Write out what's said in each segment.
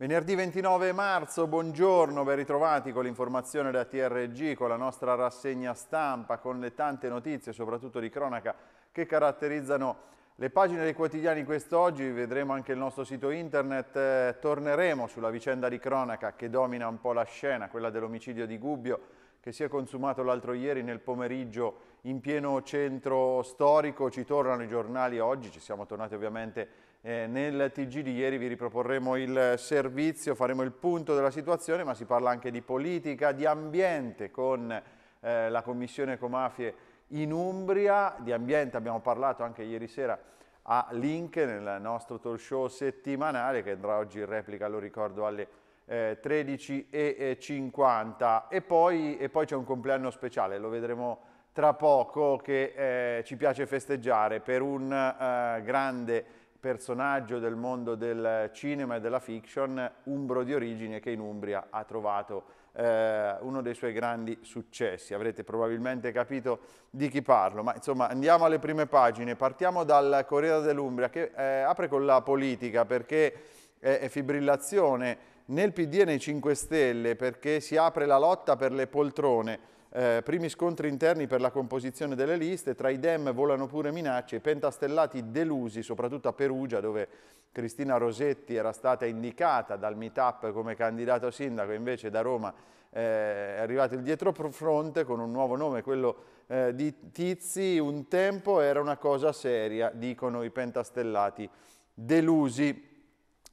Venerdì 29 marzo, buongiorno, ben ritrovati con l'informazione da TRG, con la nostra rassegna stampa, con le tante notizie, soprattutto di cronaca, che caratterizzano le pagine dei quotidiani quest'oggi. Vedremo anche il nostro sito internet, eh, torneremo sulla vicenda di cronaca che domina un po' la scena, quella dell'omicidio di Gubbio, che si è consumato l'altro ieri nel pomeriggio in pieno centro storico. Ci tornano i giornali oggi, ci siamo tornati ovviamente eh, nel TG di ieri vi riproporremo il servizio, faremo il punto della situazione, ma si parla anche di politica, di ambiente con eh, la Commissione Comafie in Umbria. Di ambiente abbiamo parlato anche ieri sera a Link nel nostro talk show settimanale che andrà oggi in replica, lo ricordo, alle eh, 13.50. E poi, e poi c'è un compleanno speciale, lo vedremo tra poco, che eh, ci piace festeggiare per un eh, grande personaggio del mondo del cinema e della fiction, Umbro di origine, che in Umbria ha trovato eh, uno dei suoi grandi successi. Avrete probabilmente capito di chi parlo, ma insomma andiamo alle prime pagine. Partiamo dal Corriere dell'Umbria che eh, apre con la politica perché è, è fibrillazione nel PD e nei 5 Stelle perché si apre la lotta per le poltrone eh, primi scontri interni per la composizione delle liste, tra i Dem volano pure minacce, i pentastellati delusi, soprattutto a Perugia dove Cristina Rosetti era stata indicata dal meetup come candidato a sindaco, invece da Roma eh, è arrivato il dietro fronte con un nuovo nome, quello eh, di Tizi, un tempo era una cosa seria, dicono i pentastellati delusi.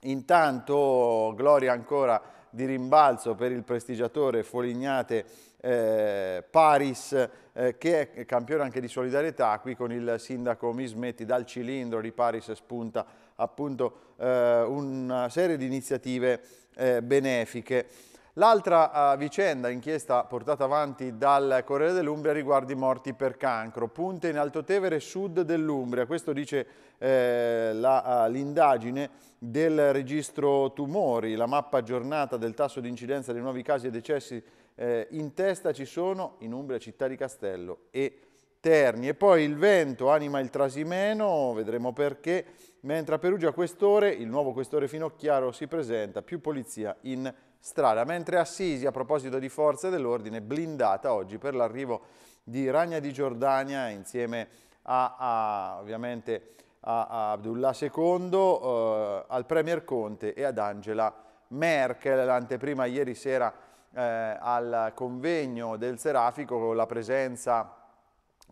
Intanto Gloria ancora di rimbalzo per il prestigiatore Folignate eh, Paris, eh, che è campione anche di solidarietà, qui con il sindaco Mismetti dal cilindro di Paris spunta appunto eh, una serie di iniziative eh, benefiche. L'altra uh, vicenda inchiesta portata avanti dal Corriere dell'Umbria riguarda i morti per cancro. Punte in Altotevere, sud dell'Umbria. Questo dice eh, eh l'indagine uh, del registro tumori, la mappa aggiornata del tasso di incidenza dei nuovi casi e decessi eh, in testa ci sono in Umbria, Città di Castello e Terni. E poi il vento anima il Trasimeno, vedremo perché, mentre a Perugia questore, il nuovo questore Finocchiaro si presenta, più polizia in Perugia strada, mentre Assisi, a proposito di forze dell'ordine, blindata oggi per l'arrivo di Ragna di Giordania insieme a, a ovviamente a, Abdullah II, eh, al Premier Conte e ad Angela Merkel, l'anteprima ieri sera eh, al convegno del Serafico con la presenza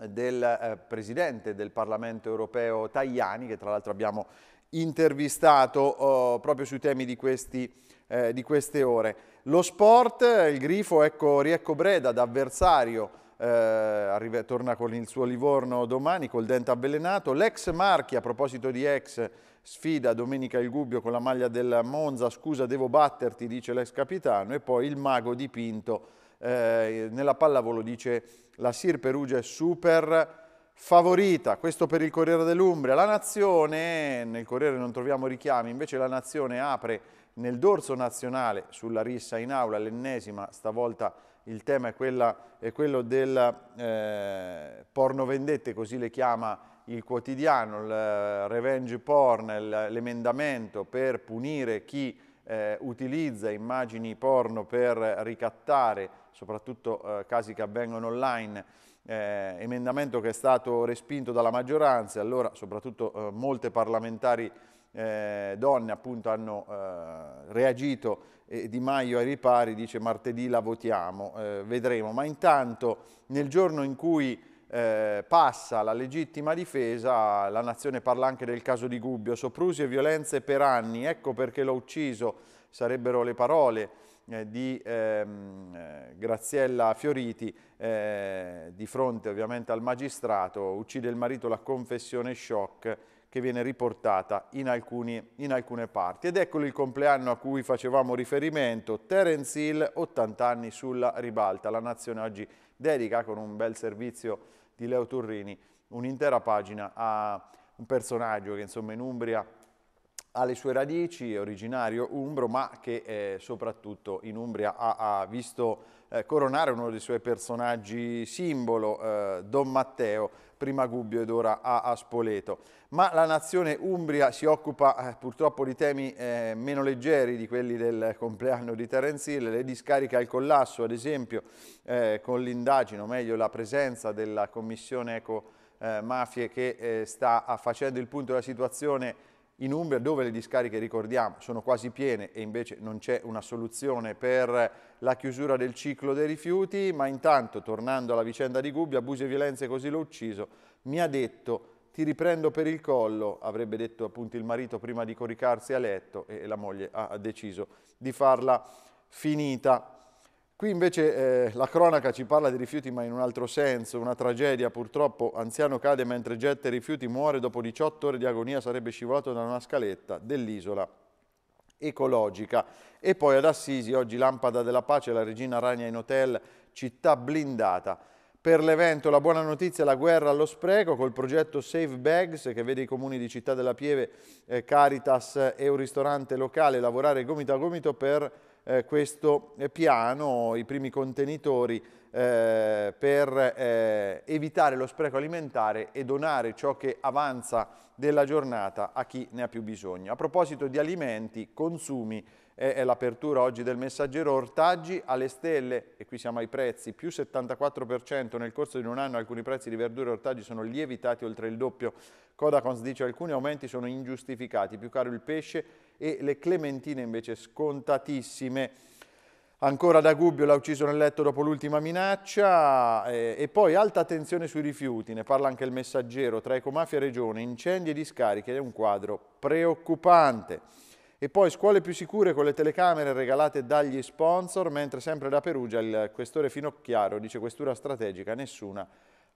del eh, Presidente del Parlamento europeo Tajani, che tra l'altro abbiamo intervistato oh, proprio sui temi di, questi, eh, di, queste ore. Lo sport, il grifo, ecco Riecco Breda da avversario, eh, arriva, torna con il suo Livorno domani col dente avvelenato. L'ex Marchi, a proposito di ex, sfida domenica il Gubbio con la maglia del Monza, scusa devo batterti, dice l'ex capitano, e poi il mago dipinto eh, nella pallavolo dice la Sir Perugia è super favorita, questo per il Corriere dell'Umbria. La Nazione, nel Corriere non troviamo richiami, invece la Nazione apre nel dorso nazionale sulla rissa in aula, l'ennesima, stavolta il tema è, quella, è quello del eh, porno vendette, così le chiama il quotidiano, il eh, revenge porn, l'emendamento per punire chi eh, utilizza immagini porno per ricattare soprattutto eh, casi che avvengono online, eh, emendamento che è stato respinto dalla maggioranza, allora soprattutto eh, molte parlamentari eh, donne appunto hanno eh, reagito e Di Maio ai ripari dice martedì la votiamo, eh, vedremo, ma intanto nel giorno in cui eh, passa la legittima difesa, la nazione parla anche del caso di Gubbio, soprusi e violenze per anni, ecco perché l'ho ucciso, sarebbero le parole eh, di ehm, eh, Graziella Fioriti eh, di fronte ovviamente al magistrato, uccide il marito la confessione shock che viene riportata in, alcuni, in alcune parti. Ed eccolo il compleanno a cui facevamo riferimento, Terence Hill, 80 anni sulla ribalta. La Nazione oggi dedica con un bel servizio di Leo Turrini un'intera pagina a un personaggio che insomma in Umbria alle sue radici, è originario umbro, ma che eh, soprattutto in Umbria ha, ha visto eh, coronare uno dei suoi personaggi simbolo, eh, Don Matteo, prima Gubbio ed ora a, a Spoleto. Ma la nazione Umbria si occupa eh, purtroppo di temi eh, meno leggeri di quelli del compleanno di Terence Hill, le discariche al collasso ad esempio, eh, con l'indagine, o meglio la presenza della Commissione Eco Mafie che sta facendo il punto della situazione in Umbria dove le discariche, ricordiamo, sono quasi piene e invece non c'è una soluzione per la chiusura del ciclo dei rifiuti, ma intanto, tornando alla vicenda di Gubbia, abusi e violenze così l'ho ucciso, mi ha detto ti riprendo per il collo, avrebbe detto appunto il marito prima di coricarsi a letto e la moglie ha deciso di farla finita. Qui invece eh, la cronaca ci parla di rifiuti ma in un altro senso, una tragedia purtroppo, anziano cade mentre getta i rifiuti, muore dopo 18 ore di agonia, sarebbe scivolato da una scaletta dell'isola ecologica. E poi ad Assisi, oggi lampada della pace, la regina Rania in hotel, città blindata. Per l'evento la buona notizia è la guerra allo spreco col progetto Save Bags che vede i comuni di Città della Pieve, eh, Caritas e un ristorante locale lavorare gomito a gomito per eh, questo piano, i primi contenitori eh, per eh, evitare lo spreco alimentare e donare ciò che avanza della giornata a chi ne ha più bisogno. A proposito di alimenti, consumi, è l'apertura oggi del messaggero ortaggi alle stelle e qui siamo ai prezzi più 74% nel corso di un anno alcuni prezzi di verdure e ortaggi sono lievitati oltre il doppio Codacons dice alcuni aumenti sono ingiustificati più caro il pesce e le clementine invece scontatissime. Ancora da Gubbio l'ha ucciso nel letto dopo l'ultima minaccia eh, e poi alta attenzione sui rifiuti, ne parla anche il messaggero, tra Ecomafia e Regione, incendi e discariche, è un quadro preoccupante. E poi scuole più sicure con le telecamere regalate dagli sponsor, mentre sempre da Perugia il questore Finocchiaro dice questura strategica, nessuna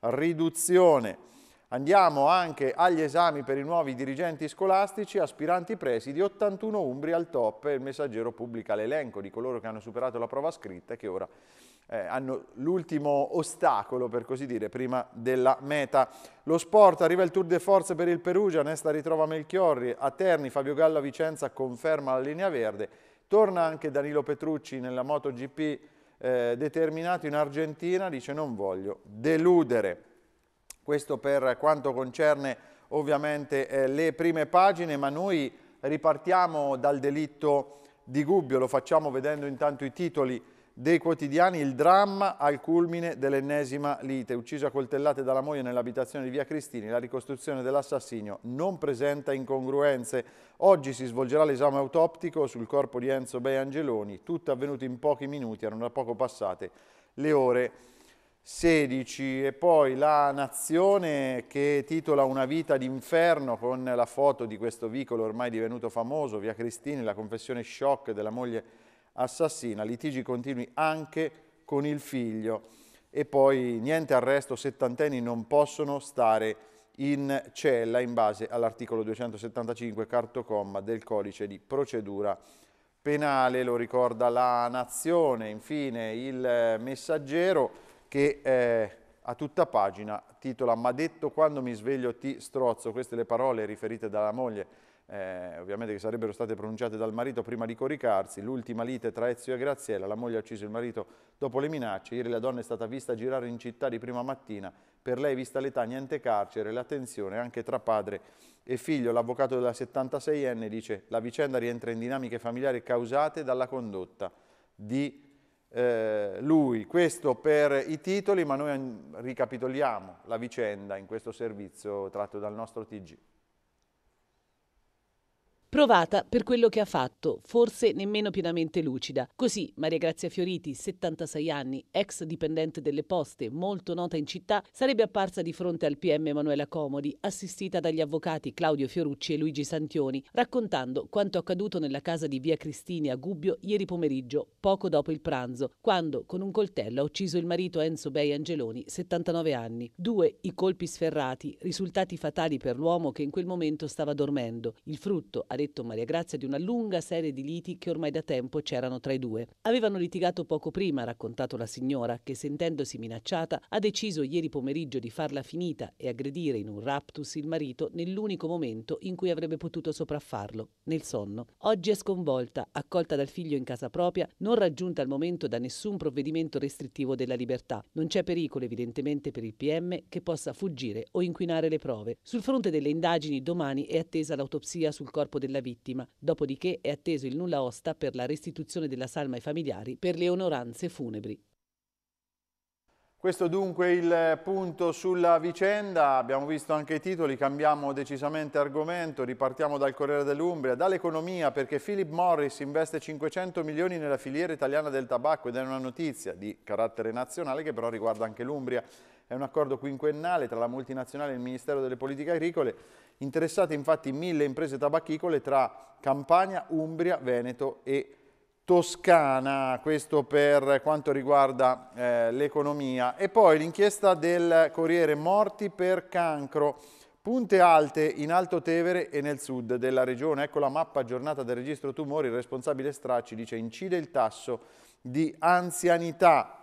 riduzione. Andiamo anche agli esami per i nuovi dirigenti scolastici, aspiranti presidi, 81 umbri al top il messaggero pubblica l'elenco di coloro che hanno superato la prova scritta e che ora eh, hanno l'ultimo ostacolo, per così dire, prima della meta. Lo sport, arriva il Tour de Force per il Perugia, Nesta ritrova Melchiorri, a Terni Fabio Gallo a Vicenza conferma la linea verde, torna anche Danilo Petrucci nella MotoGP eh, determinato in Argentina, dice non voglio deludere. Questo per quanto concerne ovviamente eh, le prime pagine, ma noi ripartiamo dal delitto di Gubbio, lo facciamo vedendo intanto i titoli dei quotidiani, il dramma al culmine dell'ennesima lite, ucciso a coltellate dalla moglie nell'abitazione di Via Cristini, la ricostruzione dell'assassinio non presenta incongruenze. Oggi si svolgerà l'esame autoptico sul corpo di Enzo Beiangeloni, tutto avvenuto in pochi minuti, erano da poco passate le ore 16 e poi la nazione che titola Una vita d'inferno con la foto di questo vicolo ormai divenuto famoso, via Cristini, la confessione shock della moglie assassina, litigi continui anche con il figlio e poi niente arresto, settantenni non possono stare in cella in base all'articolo 275 comma del codice di procedura penale, lo ricorda la nazione, infine il messaggero che eh, a tutta pagina titola Ma detto quando mi sveglio ti strozzo, queste le parole riferite dalla moglie eh, ovviamente che sarebbero state pronunciate dal marito prima di coricarsi, l'ultima lite tra Ezio e Graziella, la moglie ha ucciso il marito dopo le minacce, ieri la donna è stata vista girare in città di prima mattina, per lei vista l'età niente carcere, l'attenzione anche tra padre e figlio, l'avvocato della 76enne dice la vicenda rientra in dinamiche familiari causate dalla condotta di eh, lui. Questo per i titoli, ma noi ricapitoliamo la vicenda in questo servizio tratto dal nostro TG provata per quello che ha fatto, forse nemmeno pienamente lucida. Così Maria Grazia Fioriti, 76 anni, ex dipendente delle poste, molto nota in città, sarebbe apparsa di fronte al PM Emanuela Comodi, assistita dagli avvocati Claudio Fiorucci e Luigi Santioni, raccontando quanto accaduto nella casa di Via Cristini a Gubbio ieri pomeriggio, poco dopo il pranzo, quando con un coltello ha ucciso il marito Enzo Bei Angeloni, 79 anni. Due i colpi sferrati, risultati fatali per l'uomo che in quel momento stava dormendo. Il frutto, a Maretto Maria Grazia di una lunga serie di liti che ormai da tempo c'erano tra i due. Avevano litigato poco prima, ha raccontato la signora, che sentendosi minacciata ha deciso ieri pomeriggio di farla finita e aggredire in un raptus il marito nell'unico momento in cui avrebbe potuto sopraffarlo, nel sonno. Oggi è sconvolta, accolta dal figlio in casa propria, non raggiunta al momento da nessun provvedimento restrittivo della libertà. Non c'è pericolo evidentemente per il PM che possa fuggire o inquinare le prove. Sul fronte delle indagini domani è attesa l'autopsia sul corpo del della vittima. Dopodiché è atteso il nulla osta per la restituzione della salma ai familiari per le onoranze funebri. Questo dunque il punto sulla vicenda, abbiamo visto anche i titoli, cambiamo decisamente argomento, ripartiamo dal Corriere dell'Umbria, dall'economia perché Philip Morris investe 500 milioni nella filiera italiana del tabacco ed è una notizia di carattere nazionale che però riguarda anche l'Umbria. È un accordo quinquennale tra la multinazionale e il Ministero delle Politiche Agricole, interessate infatti mille imprese tabacchicole tra Campania, Umbria, Veneto e Toscana, questo per quanto riguarda eh, l'economia. E poi l'inchiesta del Corriere Morti per cancro, punte alte in Alto Tevere e nel sud della regione. Ecco la mappa aggiornata del registro tumori, il responsabile Stracci dice incide il tasso di anzianità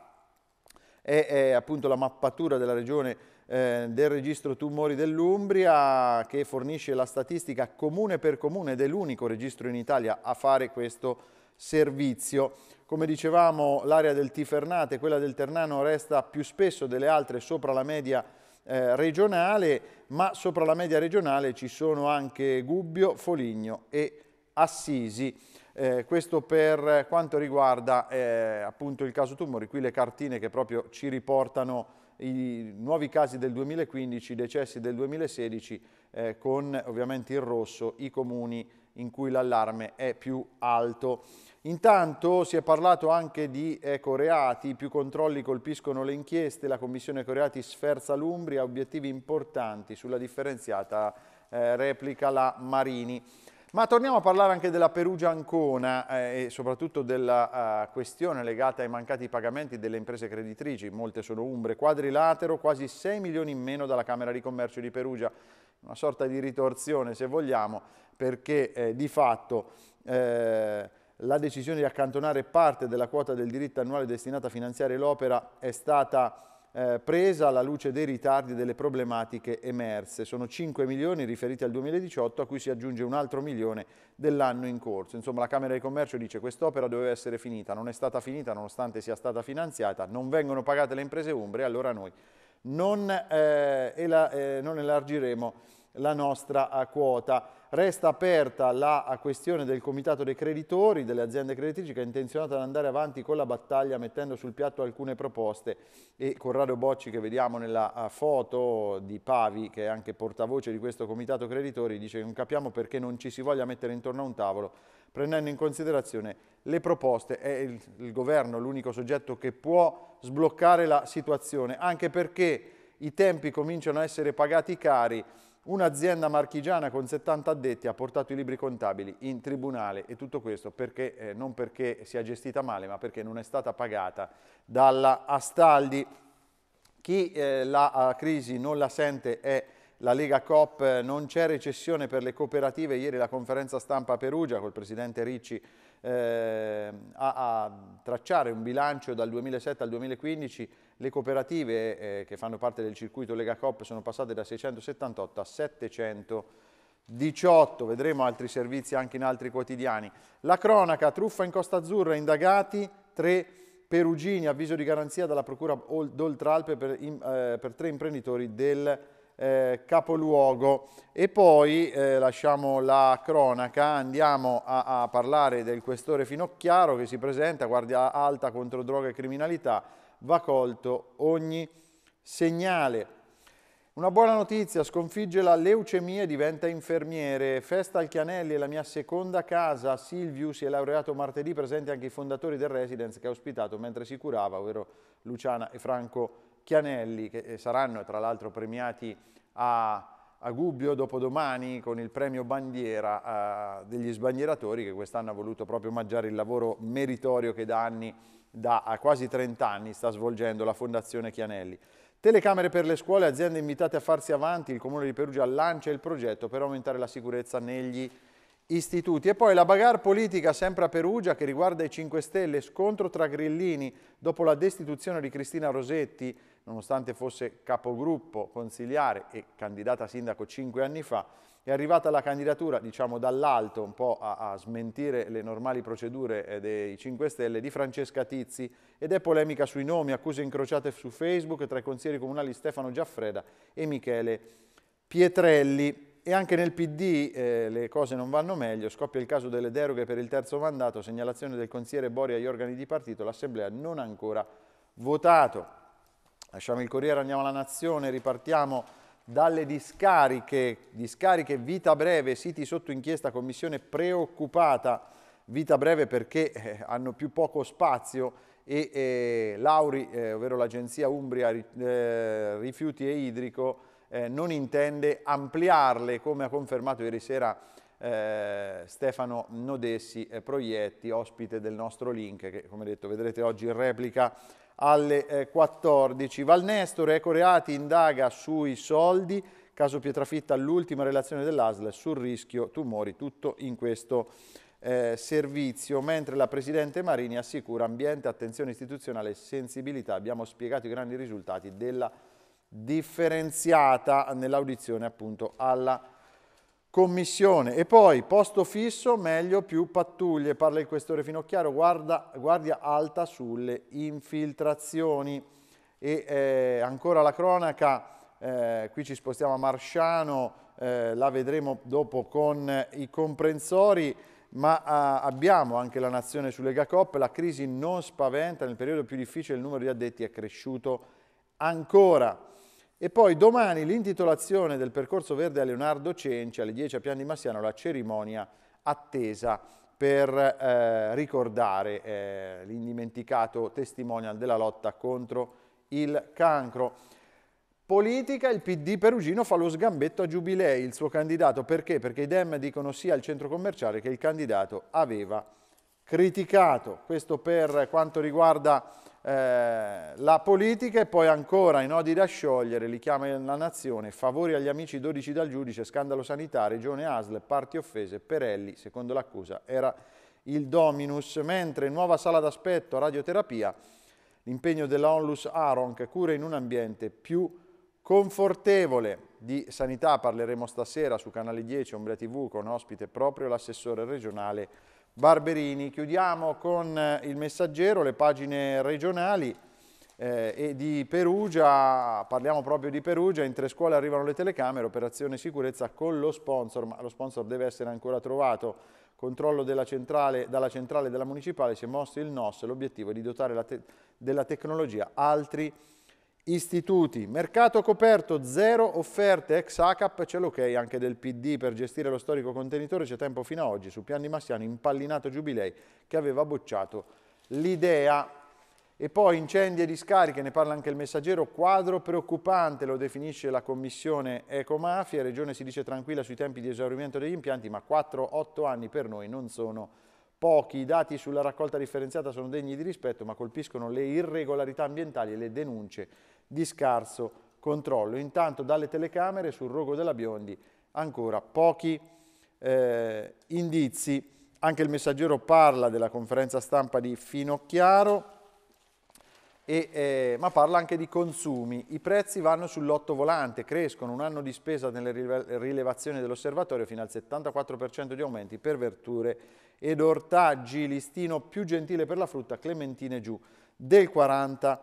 è, è appunto la mappatura della regione eh, del registro tumori dell'Umbria che fornisce la statistica comune per comune ed è l'unico registro in Italia a fare questo servizio. Come dicevamo l'area del Tifernate e quella del Ternano resta più spesso delle altre sopra la media eh, regionale, ma sopra la media regionale ci sono anche Gubbio, Foligno e Assisi. Eh, questo per quanto riguarda eh, appunto il caso tumori, qui le cartine che proprio ci riportano i nuovi casi del 2015, i decessi del 2016, eh, con ovviamente in rosso i comuni in cui l'allarme è più alto. Intanto si è parlato anche di ecoreati, più controlli colpiscono le inchieste, la Commissione Ecoreati sferza l'Umbria, obiettivi importanti sulla differenziata eh, replica la Marini. Ma torniamo a parlare anche della Perugia-Ancona eh, e soprattutto della eh, questione legata ai mancati pagamenti delle imprese creditrici, molte sono umbre, quadrilatero, quasi 6 milioni in meno dalla Camera di Commercio di Perugia, una sorta di ritorsione se vogliamo, perché eh, di fatto eh, la decisione di accantonare parte della quota del diritto annuale destinata a finanziare l'opera è stata eh, presa alla luce dei ritardi e delle problematiche emerse. Sono 5 milioni riferiti al 2018 a cui si aggiunge un altro milione dell'anno in corso. Insomma la Camera di Commercio dice che quest'opera doveva essere finita, non è stata finita nonostante sia stata finanziata, non vengono pagate le imprese umbre allora noi non, eh, ela, eh, non elargiremo la nostra quota. Resta aperta la questione del comitato dei creditori, delle aziende creditrici che è intenzionata ad andare avanti con la battaglia mettendo sul piatto alcune proposte e Corrado Bocci che vediamo nella foto di Pavi che è anche portavoce di questo comitato creditori dice che non capiamo perché non ci si voglia mettere intorno a un tavolo prendendo in considerazione le proposte. È il, il governo l'unico soggetto che può sbloccare la situazione anche perché i tempi cominciano a essere pagati cari Un'azienda marchigiana con 70 addetti ha portato i libri contabili in tribunale e tutto questo perché, eh, non perché sia gestita male, ma perché non è stata pagata dalla Astaldi. Chi eh, la crisi non la sente è la Lega Coop, non c'è recessione per le cooperative, ieri la conferenza stampa a Perugia col presidente Ricci eh, a, a, tracciare un bilancio dal 2007 al 2015 le cooperative eh, che fanno parte del circuito Lega Coop sono passate da 678 a 718, vedremo altri servizi anche in altri quotidiani. La cronaca, truffa in Costa Azzurra, indagati, tre Perugini, avviso di garanzia dalla Procura d'Oltralpe per, eh, per tre imprenditori del eh, capoluogo e poi eh, lasciamo la cronaca, andiamo a, a, parlare del questore Finocchiaro che si presenta, guardia alta contro droga e criminalità, va colto ogni segnale. Una buona notizia, sconfigge la leucemia e diventa infermiere. Festa al Chianelli la mia seconda casa. Silviu si è laureato martedì, presenti anche i fondatori del residence che ha ospitato mentre si curava, ovvero Luciana e Franco Chianelli, che eh, saranno tra l'altro premiati a, a Gubbio dopodomani con il premio bandiera eh, degli sbandieratori che quest'anno ha voluto proprio omaggiare il lavoro meritorio che da anni, da quasi 30 anni, sta svolgendo la Fondazione Chianelli. Telecamere per le scuole, aziende invitate a farsi avanti, il Comune di Perugia lancia il progetto per aumentare la sicurezza negli istituti. E poi la bagarre politica sempre a Perugia che riguarda i 5 Stelle, scontro tra grillini dopo la destituzione di Cristina Rosetti, nonostante fosse capogruppo consigliare e candidata a sindaco 5 anni fa, è arrivata la candidatura, diciamo dall'alto, un po' a, a, smentire le normali procedure eh, dei 5 Stelle, di Francesca Tizzi ed è polemica sui nomi, accuse incrociate su Facebook tra i consiglieri comunali Stefano Giaffreda e Michele Pietrelli. E anche nel PD eh, le cose non vanno meglio, scoppia il caso delle deroghe per il terzo mandato, segnalazione del consigliere Bori agli organi di partito, l'Assemblea non ha ancora votato. Lasciamo il Corriere, andiamo alla Nazione, ripartiamo dalle discariche, discariche Vita Breve, siti sotto inchiesta, commissione preoccupata, Vita Breve perché eh, hanno più poco spazio e eh, l'Auri, eh, ovvero l'Agenzia Umbria eh, Rifiuti e Idrico, eh, non intende ampliarle, come ha confermato ieri sera eh, Stefano Nodessi eh, Proietti, ospite del nostro link, che come detto vedrete oggi in replica alle eh, 14. Valnestore, Reati, indaga sui soldi, caso Pietrafitta l'ultima relazione dell'ASL sul rischio tumori, tutto in questo eh, servizio, mentre la Presidente Marini assicura ambiente, attenzione istituzionale e sensibilità. Abbiamo spiegato i grandi risultati della differenziata nell'audizione appunto alla commissione. E poi posto fisso, meglio più pattuglie, parla il questore Finocchiaro, guarda, guardia alta sulle infiltrazioni. E eh, ancora la cronaca, eh, qui ci spostiamo a Marsciano, eh, la vedremo dopo con i comprensori, ma ah, abbiamo anche la nazione su Lega Coop, la crisi non spaventa, nel periodo più difficile il numero di addetti è cresciuto ancora. E poi domani l'intitolazione del percorso verde a Leonardo Cenci alle 10 a Piani Massiano, la cerimonia attesa per eh, ricordare eh, l'indimenticato testimonial della lotta contro il cancro. Politica, il PD perugino fa lo sgambetto a Giubilei, il suo candidato. Perché? Perché i Dem dicono sia al centro commerciale che il candidato aveva criticato. Questo per quanto riguarda eh, la politica e poi ancora i nodi da sciogliere, li chiama la nazione, favori agli amici 12 dal giudice, scandalo sanitario, regione ASL, parti offese, Perelli, secondo l'accusa, era il dominus, mentre nuova sala d'aspetto, radioterapia, l'impegno della Onlus Aron che cura in un ambiente più confortevole. Di sanità parleremo stasera su Canale 10, Ombria TV, con ospite proprio l'assessore regionale Barberini. Chiudiamo con eh, il messaggero, le pagine regionali eh, e di Perugia, parliamo proprio di Perugia, in tre scuole arrivano le telecamere, operazione sicurezza con lo sponsor, ma lo sponsor deve essere ancora trovato. Controllo centrale, dalla centrale della municipale si è mosso il NOS, l'obiettivo è di dotare te della tecnologia altri istituti, mercato coperto, zero offerte, ex ACAP, c'è l'ok anche del PD per gestire lo storico contenitore, c'è tempo fino ad oggi, su Pian Massiano, impallinato Giubilei che aveva bocciato l'idea. E poi incendi e discariche, ne parla anche il messaggero, quadro preoccupante, lo definisce la commissione Ecomafia, Regione si dice tranquilla sui tempi di esaurimento degli impianti, ma 4-8 anni per noi non sono pochi. I dati sulla raccolta differenziata sono degni di rispetto, ma colpiscono le irregolarità ambientali e le denunce di scarso controllo. Intanto dalle telecamere sul rogo della Biondi ancora pochi eh, indizi. Anche il messaggero parla della conferenza stampa di Finocchiaro, e, eh, ma parla anche di consumi. I prezzi vanno sull'otto volante, crescono un anno di spesa nelle rilevazioni dell'osservatorio fino al 74% di aumenti per verdure ed ortaggi. Listino più gentile per la frutta, clementine giù del 40%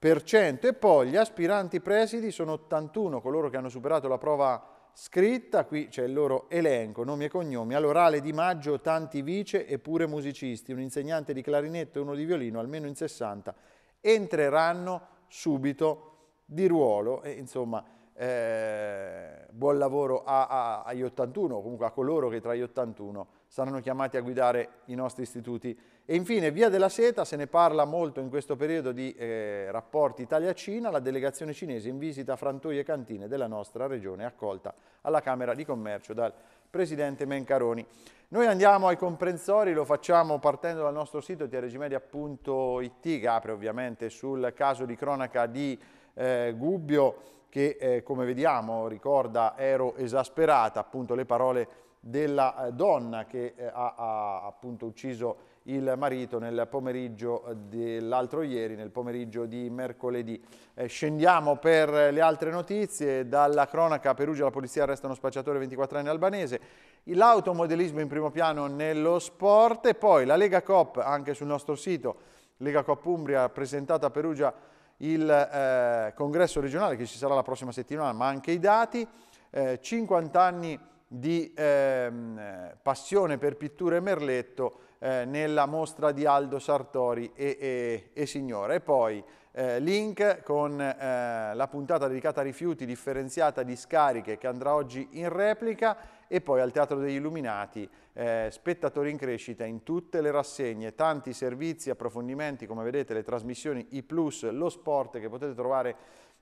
e poi gli aspiranti presidi sono 81 coloro che hanno superato la prova scritta, qui c'è il loro elenco, nomi e cognomi, all'orale di maggio tanti vice e pure musicisti, un insegnante di clarinetto e uno di violino, almeno in 60, entreranno subito di ruolo e insomma eh, buon lavoro a, a, agli 81, comunque a coloro che tra gli 81 saranno chiamati a guidare i nostri istituti. E infine Via della Seta, se ne parla molto in questo periodo di eh, rapporti Italia-Cina, la delegazione cinese in visita a frantoie e cantine della nostra regione accolta alla Camera di Commercio dal Presidente Mencaroni. Noi andiamo ai comprensori, lo facciamo partendo dal nostro sito trgmedia.it che apre ovviamente sul caso di cronaca di eh, Gubbio che eh, come vediamo ricorda ero esasperata, appunto le parole della eh, donna che eh, ha, ha appunto ucciso il marito nel pomeriggio eh, dell'altro ieri, nel pomeriggio di mercoledì. scendiamo per le altre notizie, dalla cronaca a Perugia la polizia arresta uno spacciatore 24enne albanese, l'automodellismo in primo piano nello sport e poi la Lega Cop anche sul nostro sito, Lega Cop Umbria presentata a Perugia il eh, congresso regionale che ci sarà la prossima settimana, ma anche i dati, eh, 50 anni di ehm, passione per pittura e merletto eh, nella mostra di Aldo Sartori e, e, e Signora. E poi eh, link con eh, la puntata dedicata a rifiuti differenziata di scariche che andrà oggi in replica e poi al Teatro degli Illuminati, eh, spettatori in crescita in tutte le rassegne, tanti servizi, approfondimenti, come vedete le trasmissioni, i plus, lo sport che potete trovare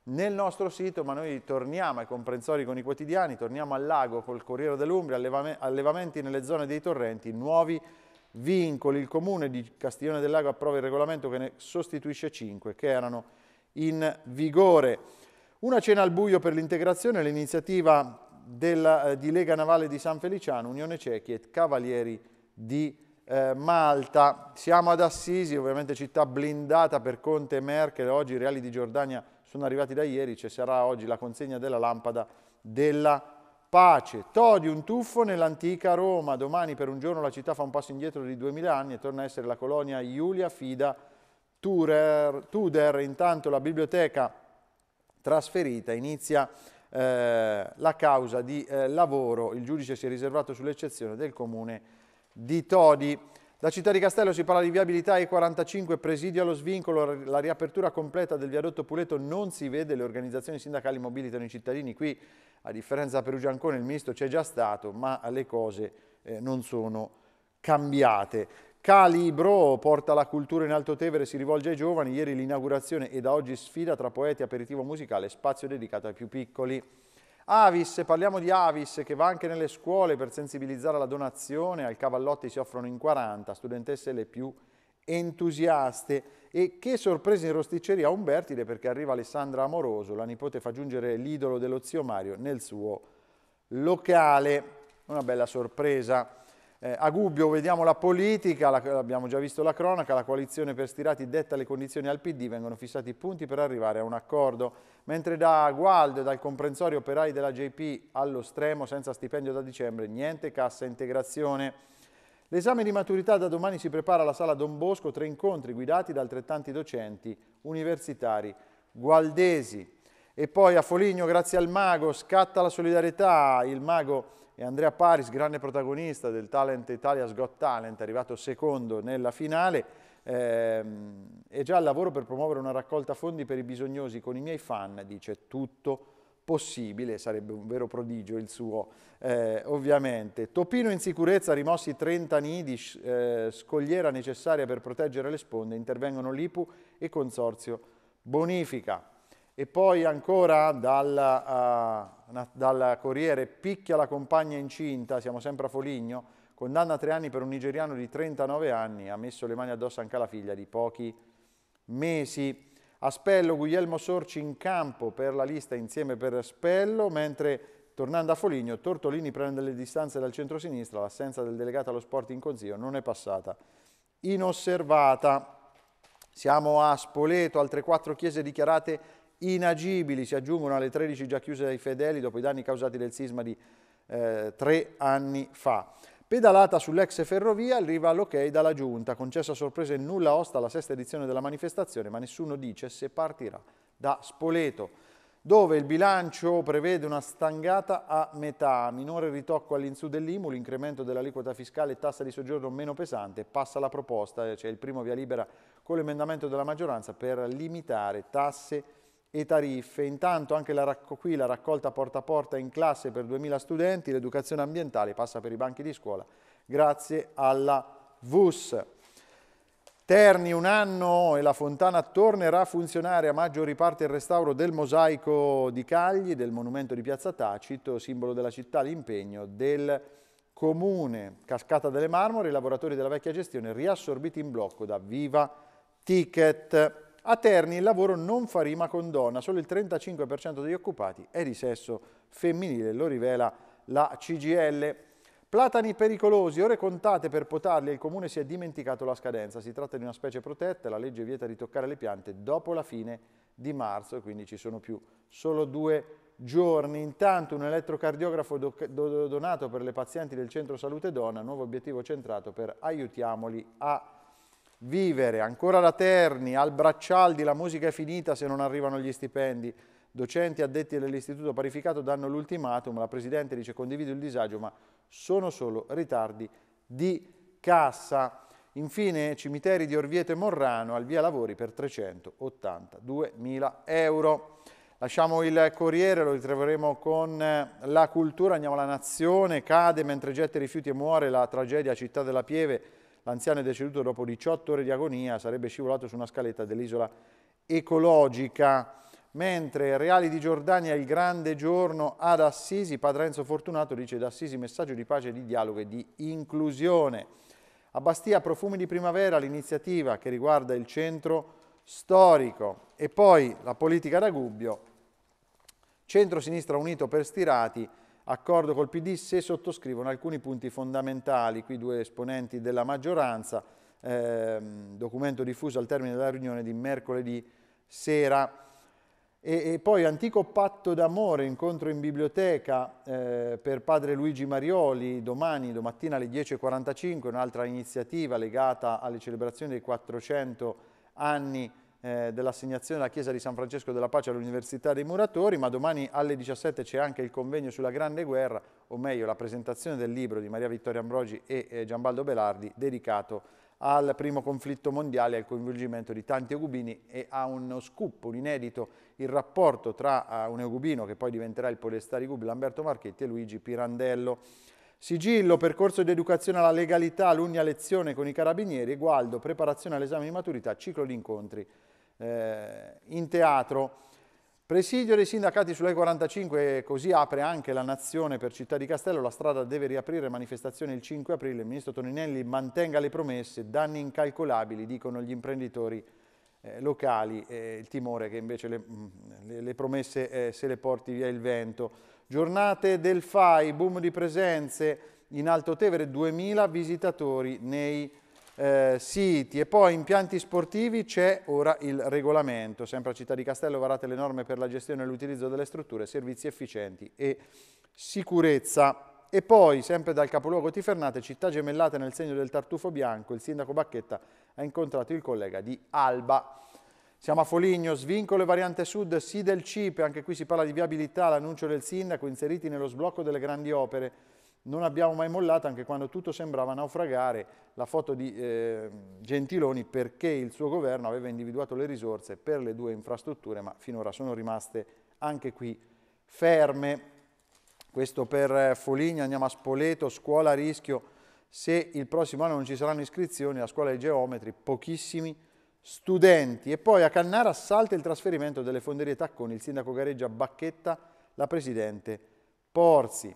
nel nostro sito, ma noi torniamo ai comprensori con i quotidiani, torniamo al lago col Corriere dell'Umbria, allevamenti nelle zone dei torrenti, nuovi vincoli. Il comune di Castiglione del Lago approva il regolamento che ne sostituisce 5 che erano in vigore. Una cena al buio per l'integrazione, l'iniziativa eh, di Lega Navale di San Feliciano, Unione Cechi e Cavalieri di eh, Malta. Siamo ad Assisi, ovviamente città blindata per Conte e Merkel, oggi Reali di Giordania sono arrivati da ieri, ci sarà oggi la consegna della lampada della pace. Todi un tuffo nell'antica Roma, domani per un giorno la città fa un passo indietro di 2000 anni e torna a essere la colonia Iulia Fida Turer, Tuder, intanto la biblioteca trasferita inizia eh, la causa di eh, lavoro, il giudice si è riservato sull'eccezione del comune di Todi. Da Città di Castello si parla di viabilità E45, presidio allo svincolo, la riapertura completa del viadotto Puleto non si vede, le organizzazioni sindacali mobilitano i cittadini, qui a differenza da Perugiancone il ministro c'è già stato, ma le cose eh, non sono cambiate. Calibro porta la cultura in Alto Tevere, si rivolge ai giovani, ieri l'inaugurazione e da oggi sfida tra poeti, aperitivo musicale, spazio dedicato ai più piccoli. Avis, parliamo di Avis che va anche nelle scuole per sensibilizzare alla donazione, al Cavallotti si offrono in 40, studentesse le più entusiaste e che sorpresa in rosticceria a Umbertide perché arriva Alessandra Amoroso, la nipote fa giungere l'idolo dello zio Mario nel suo locale, una bella sorpresa. Eh, a Gubbio vediamo la politica, la, abbiamo già visto la cronaca, la coalizione per Stirati detta le condizioni al PD, vengono fissati i punti per arrivare a un accordo, mentre da Gualdo e dal comprensorio operai della JP allo stremo, senza stipendio da dicembre, niente cassa integrazione. L'esame di maturità da domani si prepara alla sala Don Bosco, tre incontri guidati da altrettanti docenti universitari gualdesi. E poi a Foligno, grazie al mago, scatta la solidarietà, il mago e Andrea Paris, grande protagonista del Talent Italia's Got Talent, è arrivato secondo nella finale, ehm, è già al lavoro per promuovere una raccolta fondi per i bisognosi con i miei fan, dice tutto possibile, sarebbe un vero prodigio il suo eh, ovviamente. Topino in sicurezza, rimossi 30 nidi, eh, scogliera necessaria per proteggere le sponde, intervengono l'IPU e Consorzio Bonifica. E poi ancora dal, uh, dal Corriere, picchia la compagna incinta, siamo sempre a Foligno, condanna a tre anni per un nigeriano di 39 anni, ha messo le mani addosso anche alla figlia di pochi mesi. A Spello Guglielmo Sorci in campo per la lista insieme per Spello, mentre tornando a Foligno Tortolini prende le distanze dal centro-sinistra, l'assenza del delegato allo sport in consiglio non è passata inosservata. Siamo a Spoleto, altre quattro chiese dichiarate inagibili si aggiungono alle 13 già chiuse dai fedeli dopo i danni causati del sisma di eh, tre anni fa. Pedalata sull'ex ferrovia, arriva l'ok dalla Giunta, concessa a sorpresa in nulla osta alla sesta edizione della manifestazione, ma nessuno dice se partirà da Spoleto, dove il bilancio prevede una stangata a metà, minore ritocco all'insù dell'IMU, l'incremento dell'aliquota fiscale e tassa di soggiorno meno pesante, passa la proposta, cioè il primo via libera con l'emendamento della maggioranza per limitare tasse e tariffe. Intanto anche la qui la raccolta porta a porta in classe per 2.000 studenti, l'educazione ambientale passa per i banchi di scuola grazie alla VUS. Terni un anno e la fontana tornerà a funzionare. A maggio riparte il restauro del mosaico di Cagli, del monumento di Piazza Tacito, simbolo della città, l'impegno del comune. Cascata delle Marmore, i lavoratori della vecchia gestione riassorbiti in blocco da Viva Ticket. A Terni il lavoro non fa rima con donna, solo il 35% degli occupati è di sesso femminile, lo rivela la CGL. Platani pericolosi, ore contate per potarli e il comune si è dimenticato la scadenza. Si tratta di una specie protetta, la legge vieta di toccare le piante dopo la fine di marzo, quindi ci sono più solo due giorni. Intanto un elettrocardiografo do do donato per le pazienti del Centro Salute Donna, nuovo obiettivo centrato per aiutiamoli a vivere, ancora da Terni, al Braccialdi la musica è finita se non arrivano gli stipendi. Docenti addetti dell'istituto parificato danno l'ultimatum, la Presidente dice condivido il disagio ma sono solo ritardi di cassa. Infine cimiteri di Orvieto e Morrano al via lavori per 382 mila euro. Lasciamo il Corriere, lo ritroveremo con eh, la cultura, andiamo alla Nazione, cade mentre getta i rifiuti e muore la tragedia a Città della Pieve L'anziano è deceduto dopo 18 ore di agonia, sarebbe scivolato su una scaletta dell'isola ecologica. Mentre Reali di Giordania, il grande giorno ad Assisi, Padre Enzo Fortunato dice ad Assisi messaggio di pace, di dialogo e di inclusione. A Bastia Profumi di Primavera, l'iniziativa che riguarda il centro storico. E poi la politica da Gubbio, centro-sinistra unito per Stirati, Accordo col PD se sottoscrivono alcuni punti fondamentali, qui due esponenti della maggioranza, eh, documento diffuso al termine della riunione di mercoledì sera. E, e poi antico patto d'amore, incontro in biblioteca eh, per padre Luigi Marioli domani, domattina alle 10.45, un'altra iniziativa legata alle celebrazioni dei 400 anni eh, dell'assegnazione alla Chiesa di San Francesco della Pace all'Università dei Muratori, ma domani alle 17 c'è anche il convegno sulla Grande Guerra, o meglio la presentazione del libro di Maria Vittoria Ambrogi e eh, Giambaldo Belardi dedicato al primo conflitto mondiale, al coinvolgimento di tanti eugubini e a uno scoop, un inedito, il rapporto tra eh, un eugubino che poi diventerà il podestà Gubbio, Lamberto Marchetti e Luigi Pirandello. Sigillo, percorso di educazione alla legalità, l'unia lezione con i carabinieri, Gualdo, preparazione all'esame di maturità, ciclo di incontri eh, in teatro. Presidio dei sindacati sull'E45, così apre anche la nazione per Città di Castello, la strada deve riaprire manifestazione il 5 aprile, il ministro Toninelli mantenga le promesse, danni incalcolabili, dicono gli imprenditori eh, locali, eh, il timore che invece le, mm, le, le promesse eh, se le porti via il vento. Giornate del FAI, boom di presenze in Alto Tevere, 2000 visitatori nei eh, siti e poi impianti sportivi c'è ora il regolamento. Sempre a Città di Castello varate le norme per la gestione e l'utilizzo delle strutture, servizi efficienti e sicurezza. E poi, sempre dal capoluogo Tifernate, città gemellate nel segno del tartufo bianco, il sindaco Bacchetta ha incontrato il collega di Alba. Siamo a Foligno, svincolo e variante sud, sì del CIPE, anche qui si parla di viabilità, l'annuncio del sindaco, inseriti nello sblocco delle grandi opere non abbiamo mai mollato anche quando tutto sembrava naufragare, la foto di eh, Gentiloni perché il suo governo aveva individuato le risorse per le due infrastrutture, ma finora sono rimaste anche qui ferme. Questo per eh, Foligno, andiamo a Spoleto, scuola a rischio, se il prossimo anno non ci saranno iscrizioni alla scuola dei geometri, pochissimi studenti. E poi a Cannara salta il trasferimento delle fonderie Tacconi, il sindaco gareggia Bacchetta, la presidente Porzi.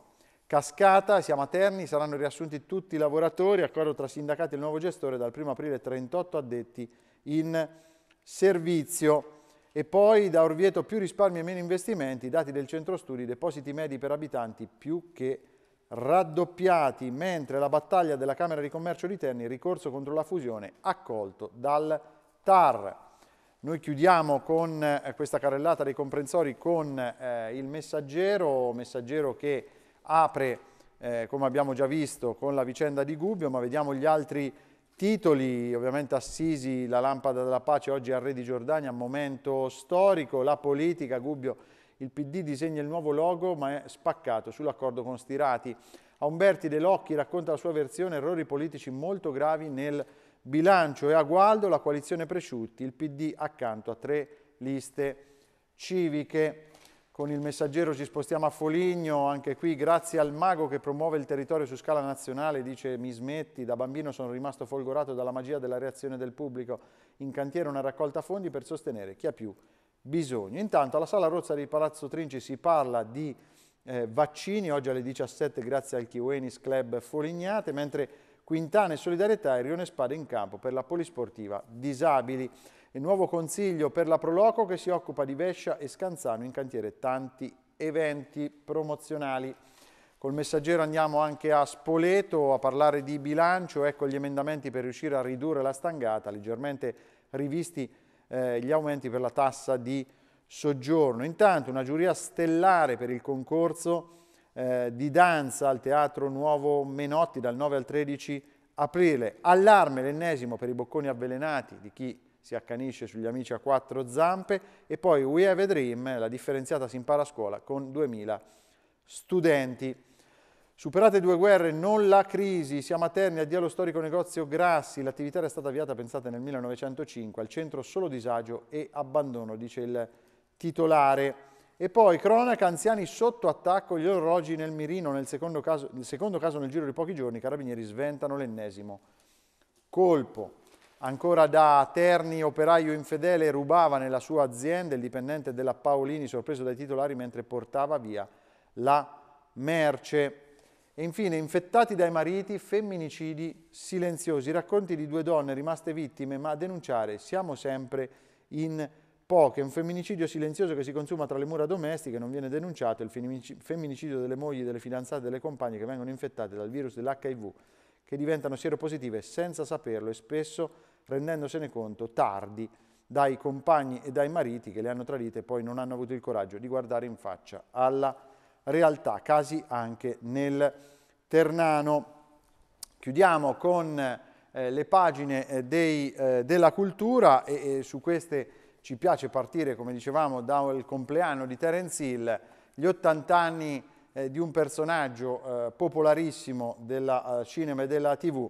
Cascata, siamo a Terni, saranno riassunti tutti i lavoratori, accordo tra sindacati e il nuovo gestore, dal 1 aprile 38 addetti in servizio. E poi da Orvieto più risparmi e meno investimenti, dati del centro studi, depositi medi per abitanti più che raddoppiati, mentre la battaglia della Camera di Commercio di Terni, ricorso contro la fusione, accolto dal TAR. Noi chiudiamo con eh, questa carrellata dei comprensori con eh, il messaggero, messaggero che apre, eh, come abbiamo già visto, con la vicenda di Gubbio, ma vediamo gli altri titoli, ovviamente Assisi, la lampada della pace, oggi al Re di Giordania, momento storico, la politica, Gubbio, il PD disegna il nuovo logo ma è spaccato sull'accordo con Stirati. A Umberti De Locchi racconta la sua versione, errori politici molto gravi nel bilancio e a Gualdo la coalizione Presciutti, il PD accanto a tre liste civiche. Con il messaggero ci spostiamo a Foligno, anche qui grazie al mago che promuove il territorio su scala nazionale, dice mi smetti, da bambino sono rimasto folgorato dalla magia della reazione del pubblico, in cantiere una raccolta fondi per sostenere chi ha più bisogno. Intanto alla sala Rozza di Palazzo Trinci si parla di eh, vaccini, oggi alle 17 grazie al Chiuenis Club Folignate, mentre Quintana e Solidarietà e Rione Spade in campo per la polisportiva Disabili il nuovo consiglio per la Proloco che si occupa di Vescia e Scanzano in cantiere tanti eventi promozionali. Col messaggero andiamo anche a Spoleto a parlare di bilancio, ecco gli emendamenti per riuscire a ridurre la stangata, leggermente rivisti eh, gli aumenti per la tassa di soggiorno. Intanto una giuria stellare per il concorso eh, di danza al Teatro Nuovo Menotti dal 9 al 13 aprile. Allarme l'ennesimo per i bocconi avvelenati di chi si accanisce sugli amici a quattro zampe e poi We Have a Dream, la differenziata si impara a scuola con 2000 studenti. Superate due guerre, non la crisi, siamo a Terni, addio allo storico negozio Grassi, l'attività era stata avviata, pensate, nel 1905, al centro solo disagio e abbandono, dice il titolare. E poi cronaca, anziani sotto attacco, gli orologi nel mirino, nel secondo caso nel, secondo caso, nel giro di pochi giorni, i carabinieri sventano l'ennesimo colpo. Ancora da Terni, operaio infedele rubava nella sua azienda il dipendente della Paolini sorpreso dai titolari mentre portava via la merce. E infine, infettati dai mariti, femminicidi silenziosi, racconti di due donne rimaste vittime, ma a denunciare siamo sempre in poche. Un femminicidio silenzioso che si consuma tra le mura domestiche, non viene denunciato, il femminicidio delle mogli, delle fidanzate, delle compagne che vengono infettate dal virus dell'HIV, che diventano sieropositive senza saperlo e spesso rendendosene conto tardi dai compagni e dai mariti che le hanno tradite e poi non hanno avuto il coraggio di guardare in faccia alla realtà, casi anche nel Ternano. Chiudiamo con eh, le pagine eh, dei, eh, della cultura e, e, su queste ci piace partire, come dicevamo, dal compleanno di Terence Hill, gli 80 anni eh, di un personaggio eh, popolarissimo del eh, cinema e della tv,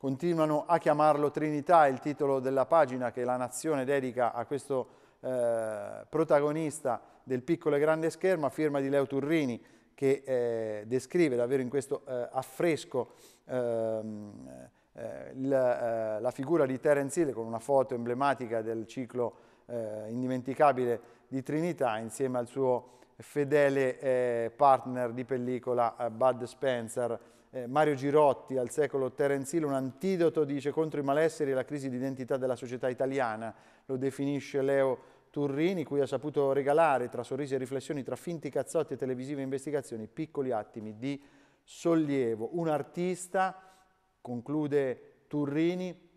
continuano a chiamarlo Trinità, il titolo della pagina che la nazione dedica a questo eh, protagonista del piccolo e grande schermo, a firma di Leo Turrini, che eh, descrive davvero in questo eh, affresco ehm, eh, la, eh, la, figura di Terence Hill con una foto emblematica del ciclo eh, indimenticabile di Trinità insieme al suo fedele partner di pellicola Bud Spencer, eh, Mario Girotti al secolo Terence Hill, un antidoto, dice, contro i malesseri e la crisi di identità della società italiana, lo definisce Leo Turrini, cui ha saputo regalare, tra sorrisi e riflessioni, tra finti cazzotti e televisive investigazioni, piccoli attimi di sollievo. Un artista, conclude Turrini,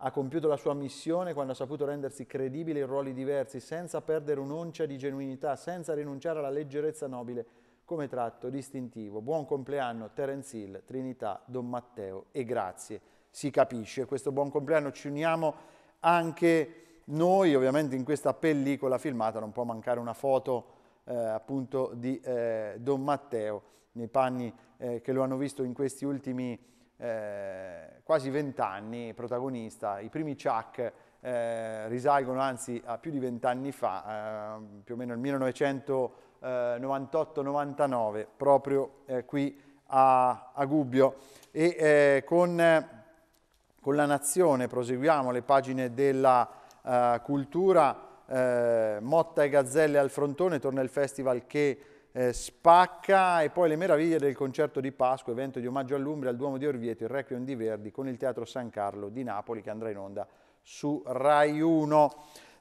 ha compiuto la sua missione quando ha saputo rendersi credibile in ruoli diversi, senza perdere un'oncia di genuinità, senza rinunciare alla leggerezza nobile come tratto distintivo. Buon compleanno Terence Hill, Trinità, Don Matteo e grazie. Si capisce, questo buon compleanno ci uniamo anche noi, ovviamente in questa pellicola filmata non può mancare una foto eh, appunto di eh, Don Matteo nei panni eh, che lo hanno visto in questi ultimi eh, quasi vent'anni, protagonista, i primi Chuck eh, risalgono anzi a più di vent'anni fa, eh, più o meno il 1900 98-99 eh, proprio eh, qui a, a, Gubbio e eh, con, con, la Nazione proseguiamo le pagine della cultura Motta e Gazzelle al frontone torna il festival che eh, spacca e poi le meraviglie del concerto di Pasqua, evento di omaggio all'Umbria, al Duomo di Orvieto, il Requiem di Verdi con il Teatro San Carlo di Napoli che andrà in onda su Rai 1.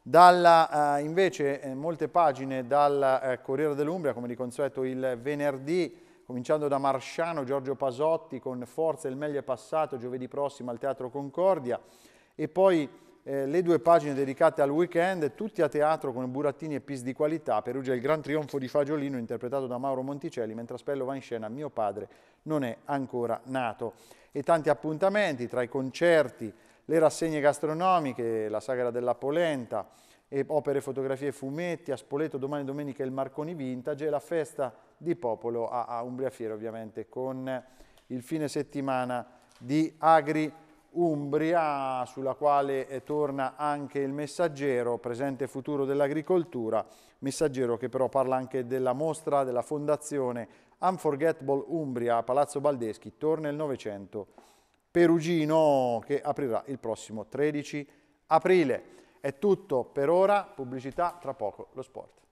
Dalla, eh, invece eh, molte pagine dal eh, Corriere dell'Umbria, come di consueto il venerdì, cominciando da Marsciano, Giorgio Pasotti con Forza il meglio è passato giovedì prossimo al Teatro Concordia e poi eh, le due pagine dedicate al weekend, tutti a teatro con burattini e pis di qualità, Perugia il gran trionfo di Fagiolino interpretato da Mauro Monticelli, mentre Spello va in scena Mio padre non è ancora nato. E tanti appuntamenti tra i concerti, le rassegne gastronomiche, la sagra della polenta, opere, fotografie, fumetti, a Spoleto domani domenica il Marconi Vintage e la festa di popolo a, a Umbria Fiera ovviamente con il fine settimana di Agri Umbria sulla quale eh, torna anche il messaggero presente e futuro dell'agricoltura, messaggero che però parla anche della mostra della fondazione Unforgettable Umbria a Palazzo Baldeschi, torna il Novecento Perugino che aprirà il prossimo 13 aprile. È tutto per ora, pubblicità, tra poco lo sport.